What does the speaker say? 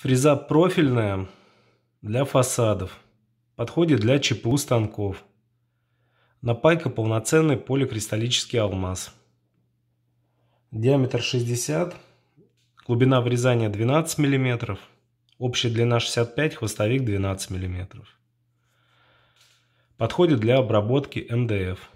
Фреза профильная для фасадов. Подходит для ЧПУ станков. Напайка полноценный поликристаллический алмаз. Диаметр 60 Глубина врезания 12 мм. Общая длина 65, хвостовик 12 мм. Подходит для обработки МДФ.